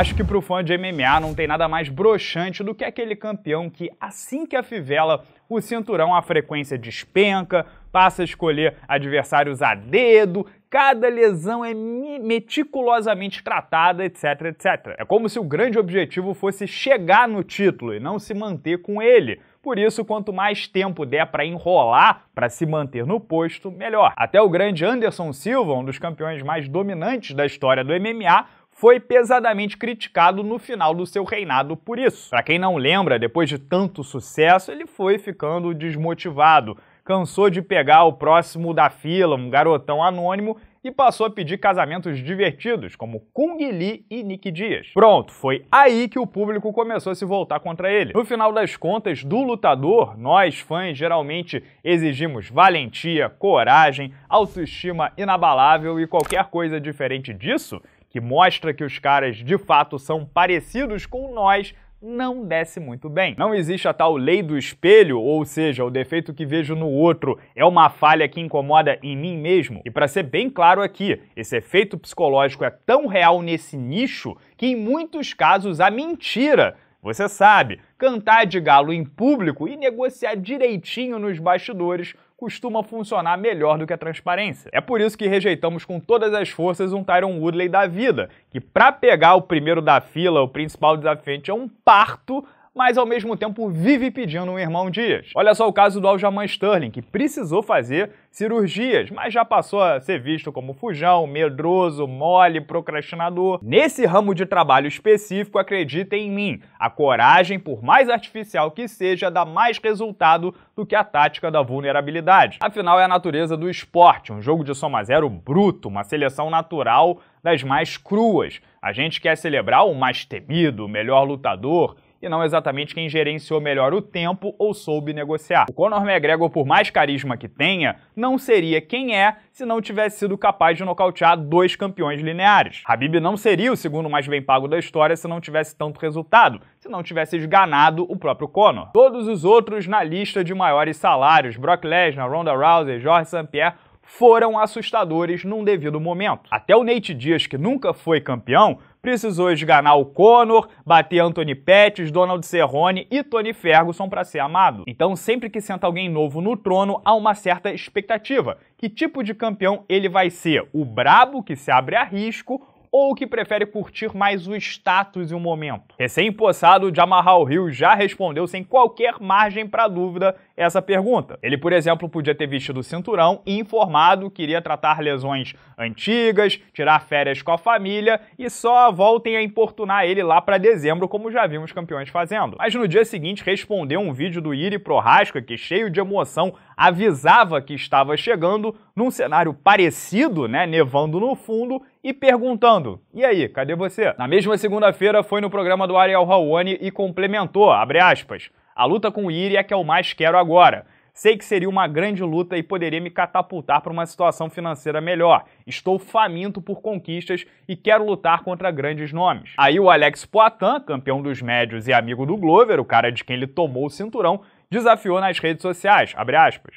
Acho que pro fã de MMA não tem nada mais broxante do que aquele campeão que, assim que afivela o cinturão, a frequência despenca, passa a escolher adversários a dedo, cada lesão é meticulosamente tratada, etc, etc. É como se o grande objetivo fosse chegar no título e não se manter com ele. Por isso, quanto mais tempo der para enrolar para se manter no posto, melhor. Até o grande Anderson Silva, um dos campeões mais dominantes da história do MMA, foi pesadamente criticado no final do seu reinado por isso. Para quem não lembra, depois de tanto sucesso, ele foi ficando desmotivado, cansou de pegar o próximo da fila, um garotão anônimo, e passou a pedir casamentos divertidos, como Kung Lee e Nick Dias. Pronto, foi aí que o público começou a se voltar contra ele. No final das contas, do lutador, nós fãs geralmente exigimos valentia, coragem, autoestima inabalável e qualquer coisa diferente disso que mostra que os caras de fato são parecidos com nós, não desce muito bem. Não existe a tal lei do espelho, ou seja, o defeito que vejo no outro é uma falha que incomoda em mim mesmo. E para ser bem claro aqui, esse efeito psicológico é tão real nesse nicho que em muitos casos a mentira você sabe, cantar de galo em público e negociar direitinho nos bastidores costuma funcionar melhor do que a transparência. É por isso que rejeitamos com todas as forças um Tyron Woodley da vida, que para pegar o primeiro da fila, o principal desafiante, é um parto mas ao mesmo tempo vive pedindo um irmão Dias. Olha só o caso do Aljamain Sterling, que precisou fazer cirurgias, mas já passou a ser visto como fujão, medroso, mole, procrastinador. Nesse ramo de trabalho específico, acredita em mim, a coragem, por mais artificial que seja, dá mais resultado do que a tática da vulnerabilidade. Afinal, é a natureza do esporte, um jogo de soma zero bruto, uma seleção natural das mais cruas. A gente quer celebrar o mais temido, o melhor lutador, e não exatamente quem gerenciou melhor o tempo ou soube negociar. O Conor McGregor, por mais carisma que tenha, não seria quem é se não tivesse sido capaz de nocautear dois campeões lineares. Habib não seria o segundo mais bem pago da história se não tivesse tanto resultado, se não tivesse esganado o próprio Conor. Todos os outros na lista de maiores salários, Brock Lesnar, Ronda Rousey, Jorge St-Pierre, foram assustadores num devido momento. Até o Nate Dias, que nunca foi campeão, precisou esganar o Conor, bater Anthony Pettis, Donald Cerrone e Tony Ferguson para ser amado. Então, sempre que senta alguém novo no trono, há uma certa expectativa. Que tipo de campeão ele vai ser? O brabo que se abre a risco ou que prefere curtir mais o status e o momento. Recém-possado, Jamahal Hill já respondeu sem qualquer margem para dúvida essa pergunta. Ele, por exemplo, podia ter vestido o cinturão e informado que iria tratar lesões antigas, tirar férias com a família e só voltem a importunar ele lá para dezembro, como já vimos campeões fazendo. Mas no dia seguinte respondeu um vídeo do Iri Prohasca que, cheio de emoção, avisava que estava chegando num cenário parecido, né, nevando no fundo e perguntando: "E aí, cadê você?". Na mesma segunda-feira foi no programa do Ariel Raoni e complementou, abre aspas: a luta com o Iri é que eu mais quero agora. Sei que seria uma grande luta e poderia me catapultar para uma situação financeira melhor. Estou faminto por conquistas e quero lutar contra grandes nomes. Aí o Alex Poitin, campeão dos médios e amigo do Glover, o cara de quem ele tomou o cinturão, desafiou nas redes sociais,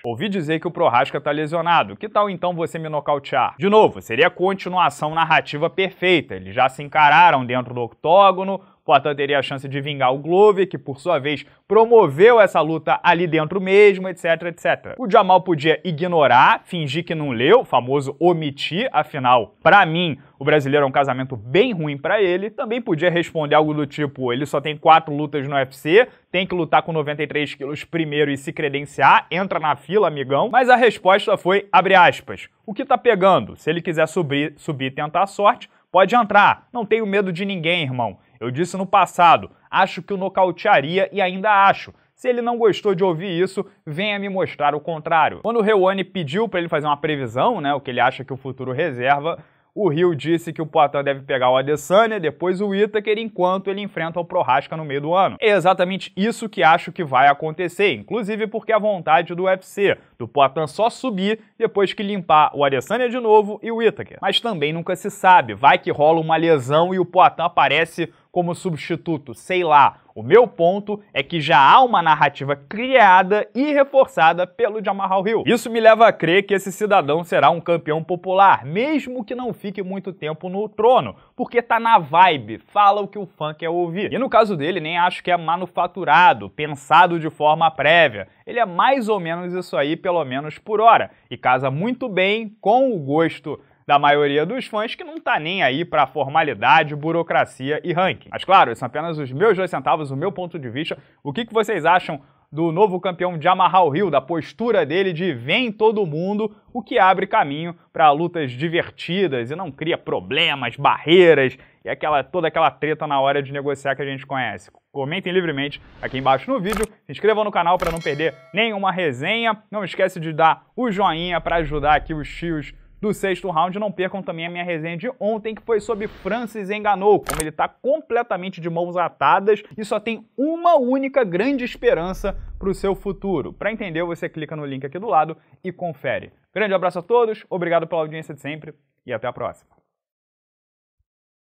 Ouvi dizer que o Prohasca tá lesionado, que tal então você me nocautear? De novo, seria continuação narrativa perfeita, eles já se encararam dentro do octógono, Poitin teria a chance de vingar o Glover, que por sua vez promoveu essa luta ali dentro mesmo, etc, etc. O Jamal podia ignorar, fingir que não leu, famoso omitir, afinal, para mim, o brasileiro é um casamento bem ruim para ele, também podia responder algo do tipo: ele só tem quatro lutas no UFC, tem que lutar com 93 quilos primeiro e se credenciar, entra na fila, amigão. Mas a resposta foi: abre aspas, o que tá pegando? Se ele quiser subir, subir e tentar a sorte, pode entrar. Não tenho medo de ninguém, irmão. Eu disse no passado, acho que o nocautearia e ainda acho. Se ele não gostou de ouvir isso, venha me mostrar o contrário. Quando o Rewani pediu para ele fazer uma previsão, né, o que ele acha que o futuro reserva, o Rio disse que o Poitin deve pegar o Adesanya, depois o Itaker, enquanto ele enfrenta o Prohaska no meio do ano. É exatamente isso que acho que vai acontecer, inclusive porque a vontade do UFC, do Poitin só subir depois que limpar o Adesanya de novo e o Itaker. Mas também nunca se sabe, vai que rola uma lesão e o Poitin aparece como substituto, sei lá. O meu ponto é que já há uma narrativa criada e reforçada pelo Jamal Hill. Isso me leva a crer que esse cidadão será um campeão popular, mesmo que não fique muito tempo no trono, porque tá na vibe, fala o que o fã quer ouvir. E no caso dele, nem acho que é manufaturado, pensado de forma prévia. Ele é mais ou menos isso aí, pelo menos por hora, e casa muito bem com o gosto da maioria dos fãs que não tá nem aí para formalidade, burocracia e ranking. Mas claro, são apenas os meus dois centavos, o meu ponto de vista. O que, que vocês acham do novo campeão de Amaral Hill, da postura dele de vem todo mundo, o que abre caminho para lutas divertidas e não cria problemas, barreiras e aquela, toda aquela treta na hora de negociar que a gente conhece. Comentem livremente aqui embaixo no vídeo, se inscrevam no canal para não perder nenhuma resenha, não esquece de dar o joinha para ajudar aqui os tios do sexto round. Não percam também a minha resenha de ontem, que foi sobre Francis Enganou, como ele está completamente de mãos atadas e só tem uma única grande esperança para o seu futuro. Para entender, você clica no link aqui do lado e confere. Grande abraço a todos, obrigado pela audiência de sempre e até a próxima.